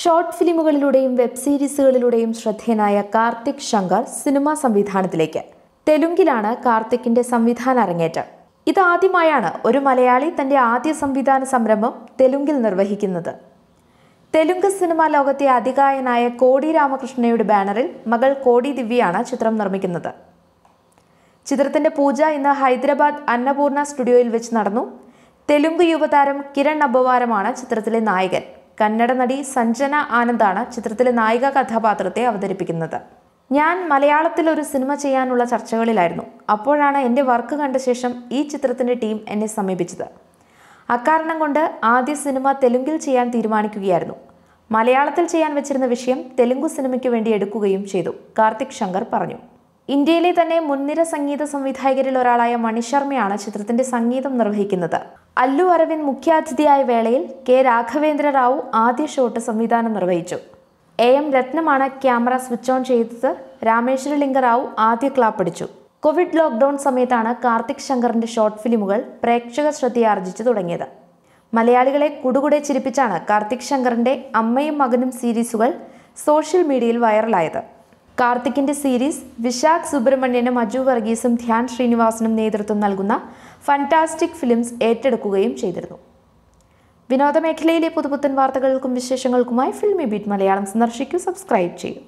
short ഫിലിമുകളിലൂടെയും web സീരീസുകളിലൂടെയും ശ്രദ്ധേയനായ Karthik Shankar cinema സംവിധാനത്തിലേക്ക് തെലുങ്കിലാണ് കാർത്തിക്കിന്റെ സംവിധാന അരങ്ങേറ്റം ഇതാദ്യമായാണ് ഒരു മലയാളി തന്റെ ആദ്യ സംവിധാന സംരംഭം തെലുങ്കിൽ നിർവഹിക്കുന്നത് തെലുങ്ക് സിനിമാ ലോകത്തെ അധികായനായ കോടി രാമകൃഷ്ണയുടെ ബാനറിൽ മകൾ കോടി ദിവ്യയാണ് ചിത്രം നിർമ്മിക്കുന്നത് ചിത്രത്തിന്റെ പൂജ ഇന്ന് ഹൈദരാബാദ് അന്നപൂർണ സ്റ്റുഡിയോയിൽ വെച്ച് നടന്നു തെലുങ്ക് യുവതാരം കിരൺ അബവാരമാണ് ചിത്രത്തിലെ നായകൻ കന്നഡ നടി സഞ്ജന ആനന്ദാണ് ചിത്രത്തിലെ നായിക കഥാപാത്രത്തെ അവതരിപ്പിക്കുന്നത് ഞാൻ മലയാളത്തിൽ ഒരു സിനിമ ചെയ്യാനുള്ള ചർച്ചകളിലായിരുന്നു അപ്പോഴാണ് എൻ്റെ വർക്ക് കണ്ട ശേഷം ഈ ചിത്രത്തിൻ്റെ ടീം എന്നെ സമീപിച്ചത് അക്കാരണം കൊണ്ട് ആദ്യ സിനിമ തെലുങ്കിൽ ചെയ്യാൻ തീരുമാനിക്കുകയായിരുന്നു മലയാളത്തിൽ ചെയ്യാൻ വെച്ചിരുന്ന വിഷയം തെലുങ്ക് സിനിമയ്ക്ക് വേണ്ടി എടുക്കുകയും ചെയ്തു കാർത്തിക് ശങ്കർ പറഞ്ഞു ഇന്ത്യയിലെ തന്നെ മുൻനിര സംഗീത സംവിധായകരിൽ ഒരാളായ മണിശർമ്മയാണ് ചിത്രത്തിൻ്റെ സംഗീതം നിർവഹിക്കുന്നത് അല്ലു അരവിന്ദ് മുഖ്യാതിഥിയായ വേളയിൽ കെ രാഘവേന്ദ്ര റാവു ആദ്യ ഷോട്ട് സംവിധാനം നിർവഹിച്ചു എ എം രത്നമാണ് ക്യാമറ സ്വിച്ച് ഓൺ ചെയ്തത് രാമേശ്വരലിംഗറാവു ആദ്യ അടിച്ചു കോവിഡ് ലോക്ക്ഡൌൺ സമയത്താണ് കാർത്തിക് ശങ്കറിന്റെ ഷോർട്ട് ഫിലിമുകൾ പ്രേക്ഷക ശ്രദ്ധയാർജിച്ചു തുടങ്ങിയത് മലയാളികളെ കുടുകുടെ ചിരിപ്പിച്ചാണ് കാർത്തിക് ശങ്കറിന്റെ അമ്മയും മകനും സീരീസുകൾ സോഷ്യൽ മീഡിയയിൽ വൈറലായത് കാർത്തിക്കിന്റെ സീരീസ് വിശാഖ് സുബ്രഹ്മണ്യനും അജു വർഗീസും ധ്യാൻ ശ്രീനിവാസനും നേതൃത്വം നൽകുന്ന ഫന്റാസ്റ്റിക് ഫിലിംസ് ഏറ്റെടുക്കുകയും ചെയ്തിരുന്നു വിനോദമേഖലയിലെ പുതുപുത്തൻ വാർത്തകൾക്കും വിശേഷങ്ങൾക്കുമായി ഫിലിമി ബീറ്റ് മലയാളം സന്ദർശിക്കൂ സബ്സ്ക്രൈബ് ചെയ്യൂ